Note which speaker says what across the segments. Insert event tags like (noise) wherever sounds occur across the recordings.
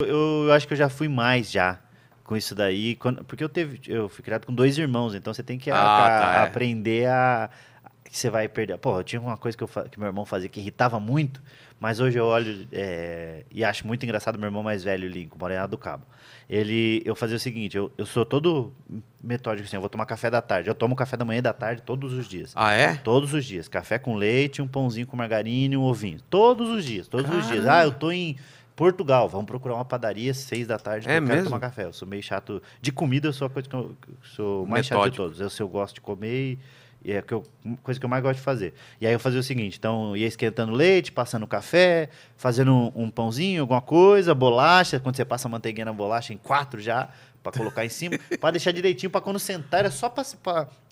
Speaker 1: Eu, eu acho que eu já fui mais já com isso daí, quando, porque eu teve, eu fui criado com dois irmãos, então você tem que ah, a, tá, a, é. aprender a que você vai perder. Pô, eu tinha uma coisa que, eu, que meu irmão fazia que irritava muito, mas hoje eu olho é, e acho muito engraçado meu irmão mais velho, Lincoln, Morena do Cabo. Ele, eu fazia o seguinte, eu, eu sou todo metódico assim, eu vou tomar café da tarde. Eu tomo café da manhã e da tarde todos os dias. Ah, é? Todos os dias. Café com leite, um pãozinho com margarina e um ovinho. Todos os dias, todos Caramba. os dias. Ah, eu tô em Portugal, vamos procurar uma padaria seis da tarde é para tomar café. Eu sou meio chato. De comida, eu sou a coisa que eu sou mais Metódico. chato de todos. Eu, eu gosto de comer e, e é que eu, coisa que eu mais gosto de fazer. E aí eu fazia o seguinte: então ia esquentando leite, passando café, fazendo um, um pãozinho, alguma coisa, bolacha. Quando você passa a manteiguinha na bolacha, em quatro já, para colocar em cima, (laughs) para deixar direitinho, para quando sentar, era só para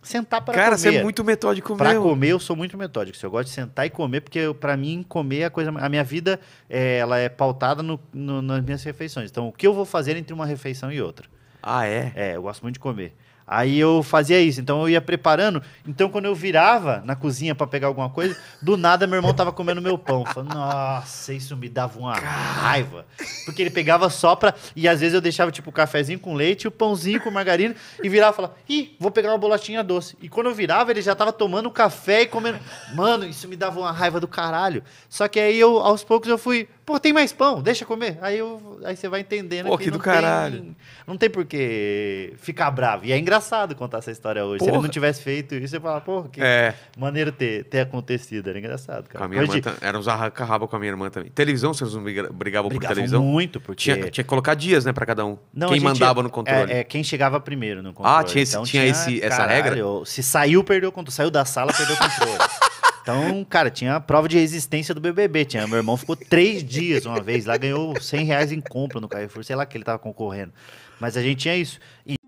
Speaker 1: sentar para comer. Cara, você é muito metódico mesmo. Para comer, eu sou muito metódico. Eu gosto de sentar e comer, porque para mim, comer é a coisa. A minha vida é, ela é pautada no, no, nas minhas refeições. Então, o que eu vou fazer entre uma refeição e outra? Ah, é? É, eu gosto muito de comer. Aí eu fazia isso, então eu ia preparando. Então quando eu virava na cozinha para pegar alguma coisa, do nada meu irmão tava comendo meu pão. Falando, nossa, isso me dava uma raiva. Porque ele pegava só pra. E às vezes eu deixava tipo o cafezinho com leite, o pãozinho com margarina e virava e falava, ih, vou pegar uma bolachinha doce. E quando eu virava, ele já tava tomando café e comendo. Mano, isso me dava uma raiva do caralho. Só que aí eu, aos poucos, eu fui Pô, tem mais pão, deixa comer. Aí, eu, aí você vai entendendo Pô, que, que do não caralho. Tem, não tem por que ficar bravo. E é engraçado contar essa história hoje. Porra. Se ele não tivesse feito isso, você fala, pô, que é. maneiro ter, ter acontecido. Era engraçado, cara. Com a minha hoje, irmã, era uns arranca-raba com a minha irmã também. Televisão, vocês não brigavam, brigavam por televisão? muito, porque... Tinha, tinha que colocar dias, né, pra cada um. Não, quem gente, mandava no é, controle. É, é, quem chegava primeiro no ah, controle. Ah, tinha, esse, então, tinha, tinha esse, essa regra? Se saiu, perdeu o controle. Saiu da sala, perdeu o controle. (laughs) Então, cara, tinha a prova de resistência do BBB. Tinha. Meu irmão ficou três dias uma vez lá, ganhou 100 reais em compra no Carrefour, sei lá que ele tava concorrendo. Mas a gente tinha isso. E